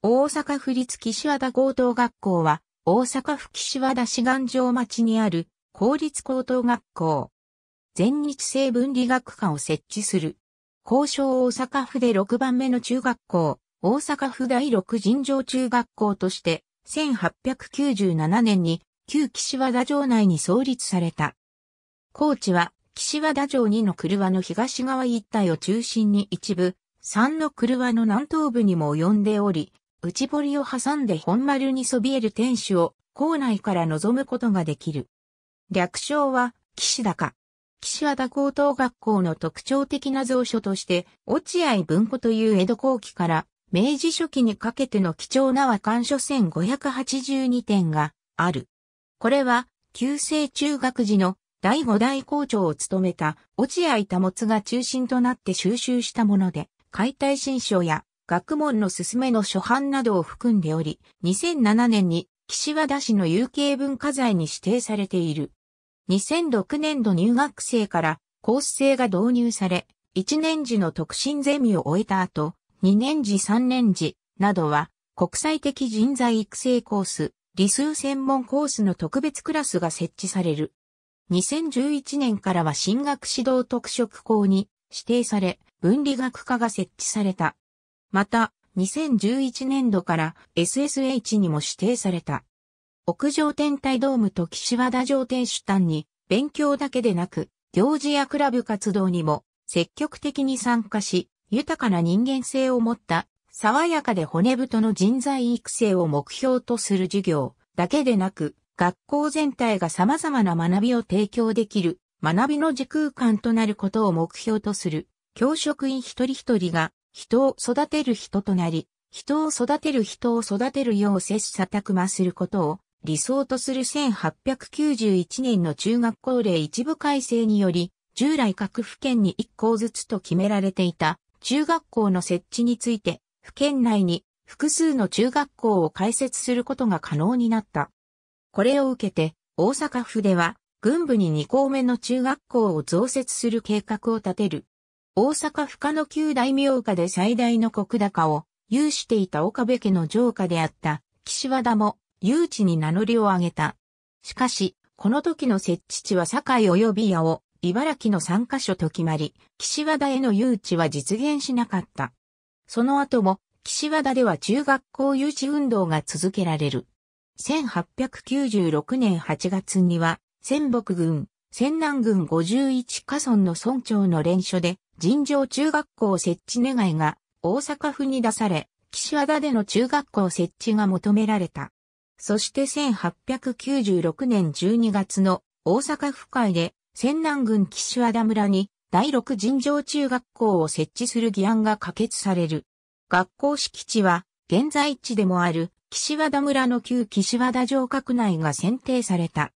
大阪府立岸和田高等学校は、大阪府岸和田市岩城町にある公立高等学校。全日制分理学科を設置する。交渉大阪府で6番目の中学校、大阪府第6尋常中学校として、1897年に旧岸和田城内に創立された。高知は岸和田城2の車の東側一帯を中心に一部、3の車の南東部にも及んでおり、内堀を挟んで本丸にそびえる天守を校内から望むことができる。略称は、岸高。岸和田高等学校の特徴的な蔵書として、落合文庫という江戸後期から明治初期にかけての貴重な和漢書1582点がある。これは、旧制中学時の第五代校長を務めた落合保が中心となって収集したもので、解体新書や学問の勧めの初版などを含んでおり、2007年に岸和田市の有形文化財に指定されている。2006年度入学生からコース制が導入され、1年時の特進ゼミを終えた後、2年時3年時などは国際的人材育成コース、理数専門コースの特別クラスが設置される。2011年からは進学指導特色校に指定され、分理学科が設置された。また、2011年度から SSH にも指定された。屋上天体ドームと岸和田上天主丹に、勉強だけでなく、行事やクラブ活動にも積極的に参加し、豊かな人間性を持った爽やかで骨太の人材育成を目標とする授業だけでなく、学校全体が様々な学びを提供できる学びの時空間となることを目標とする教職員一人一人が人を育てる人となり、人を育てる人を育てるよう切磋琢磨することを理想とする1891年の中学校令一部改正により、従来各府県に1校ずつと決められていた中学校の設置について、府県内に複数の中学校を開設することが可能になった。これを受けて、大阪府では、軍部に2校目の中学校を増設する計画を立てる大阪府野の旧大名家で最大の国高を有していた岡部家の城下であった岸和田も誘致に名乗りを上げた。しかし、この時の設置地は堺及び矢を茨城の3カ所と決まり、岸和田への誘致は実現しなかった。その後も、岸和田では中学校誘致運動が続けられる。1896年8月には、仙北軍、仙南郡51家村の村長の連署で、尋常中学校設置願いが大阪府に出され、岸和田での中学校設置が求められた。そして1896年12月の大阪府会で、仙南郡岸和田村に第六尋常中学校を設置する議案が可決される。学校敷地は、現在地でもある岸和田村の旧岸和田城郭内が選定された。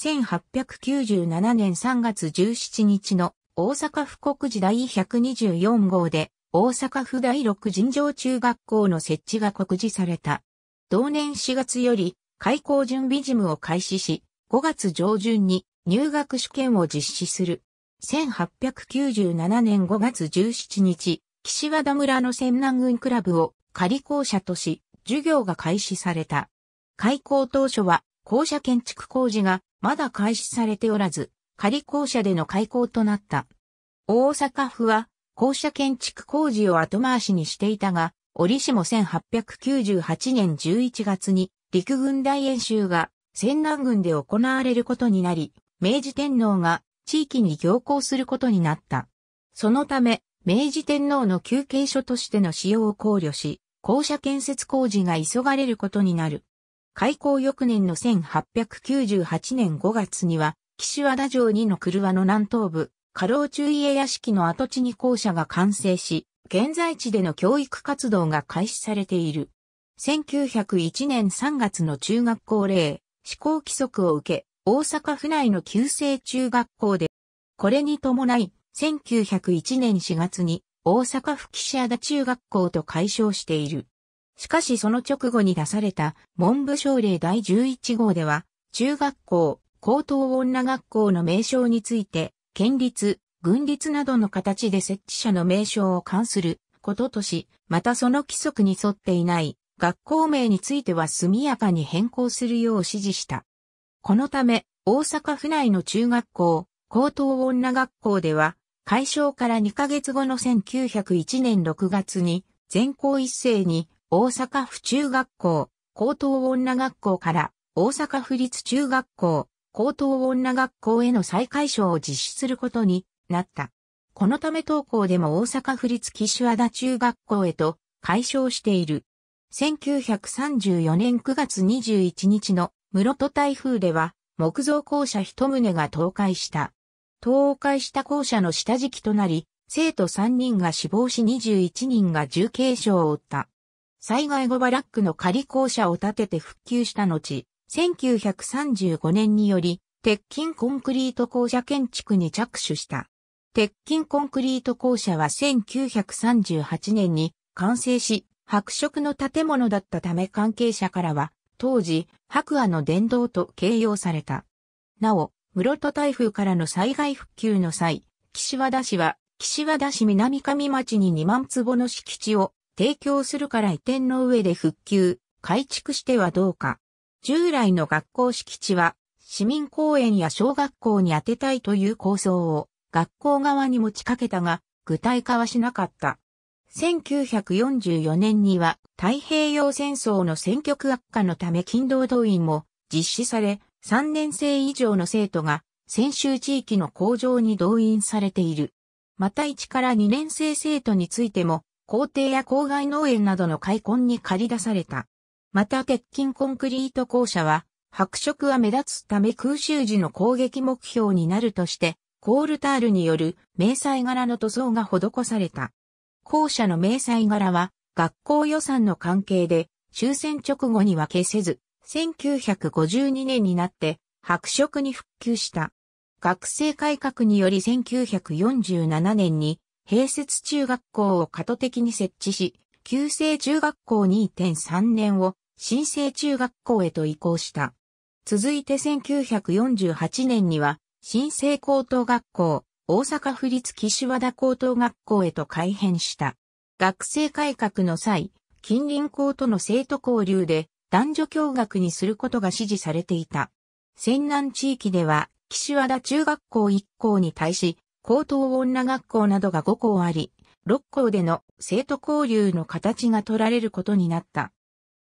1897年3月17日の大阪府国時第124号で大阪府第6尋常中学校の設置が告示された。同年4月より開校準備事務を開始し、5月上旬に入学試験を実施する。1897年5月17日、岸和田村の仙南軍クラブを仮校舎とし、授業が開始された。開校当初は校舎建築工事がまだ開始されておらず、仮校舎での開校となった。大阪府は、校舎建築工事を後回しにしていたが、折しも1898年11月に陸軍大演習が仙南軍で行われることになり、明治天皇が地域に行行することになった。そのため、明治天皇の休憩所としての使用を考慮し、校舎建設工事が急がれることになる。開港翌年の1898年5月には、岸和田城2の車の南東部、過労中家屋敷の跡地に校舎が完成し、現在地での教育活動が開始されている。1901年3月の中学校令、施行規則を受け、大阪府内の旧制中学校で、これに伴い、1901年4月に大阪府岸和田中学校と解消している。しかしその直後に出された文部省令第11号では、中学校、高等女学校の名称について、県立、軍立などの形で設置者の名称を関することとし、またその規則に沿っていない学校名については速やかに変更するよう指示した。このため、大阪府内の中学校、高等女学校では、解消から2ヶ月後の1901年6月に、全校一斉に大阪府中学校、高等女学校から大阪府立中学校、高等女学校への再解消を実施することになった。このため登校でも大阪府立岸和田中学校へと解消している。1934年9月21日の室戸台風では木造校舎一棟が倒壊した。倒壊した校舎の下敷きとなり、生徒3人が死亡し21人が重軽傷を負った。災害後バラックの仮校舎を建てて復旧した後、1935年により、鉄筋コンクリート校舎建築に着手した。鉄筋コンクリート校舎は1938年に完成し、白色の建物だったため関係者からは、当時、白亜の殿堂と形容された。なお、室戸台風からの災害復旧の際、岸和田市は、岸和田市南上町に2万坪の敷地を提供するから移転の上で復旧、改築してはどうか。従来の学校敷地は、市民公園や小学校に当てたいという構想を、学校側に持ちかけたが、具体化はしなかった。1944年には太平洋戦争の戦局悪化のため勤労動員も実施され、3年生以上の生徒が先週地域の工場に動員されている。また1から2年生生徒についても校庭や郊外農園などの開墾に借り出された。また鉄筋コンクリート校舎は、白色は目立つため空襲時の攻撃目標になるとして、コールタールによる迷彩柄の塗装が施された。校舎の迷彩柄は、学校予算の関係で、終戦直後には消せず、1952年になって、白色に復旧した。学生改革により1947年に、併設中学校を過渡的に設置し、旧制中学校2.3年を新制中学校へと移行した。続いて1948年には、新制高等学校、大阪府立岸和田高等学校へと改編した。学生改革の際、近隣校との生徒交流で男女共学にすることが支持されていた。仙南地域では、岸和田中学校1校に対し、高等女学校などが5校あり、6校での生徒交流の形が取られることになった。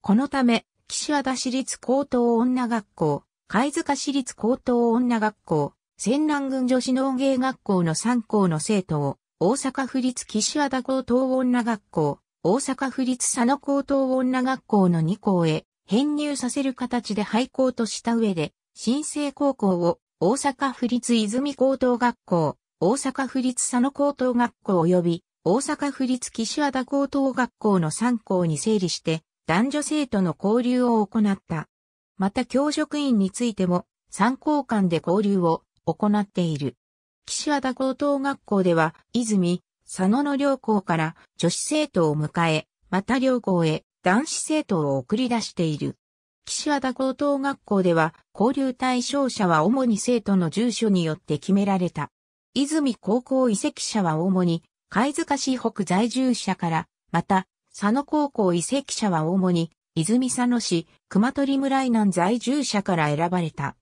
このため、岸和田市立高等女学校、貝塚市立高等女学校、仙南郡女子農芸学校の3校の生徒を、大阪府立岸和田高等女学校、大阪府立佐野高等女学校の2校へ編入させる形で廃校とした上で、新生高校を大阪府立泉高等学校、大阪府立佐野高等学校及び大阪府立岸和田高等学校の3校に整理して男女生徒の交流を行った。また教職員についても3校間で交流を行っている。岸和田高等学校では泉、佐野の両校から女子生徒を迎え、また両校へ男子生徒を送り出している。岸和田高等学校では交流対象者は主に生徒の住所によって決められた。泉高校移籍者は主に、貝塚市北在住者から、また、佐野高校移籍者は主に、泉佐野市、熊取村以南在住者から選ばれた。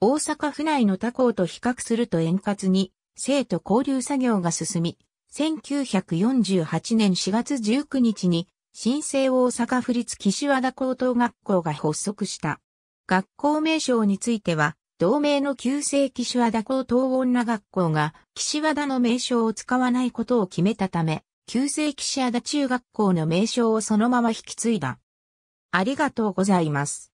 大阪府内の他校と比較すると円滑に、生徒交流作業が進み、1948年4月19日に、新生大阪府立岸和田高等学校が発足した。学校名称については、同盟の旧騎岸和田高等女学校が岸和田の名称を使わないことを決めたため、旧騎岸和田中学校の名称をそのまま引き継いだ。ありがとうございます。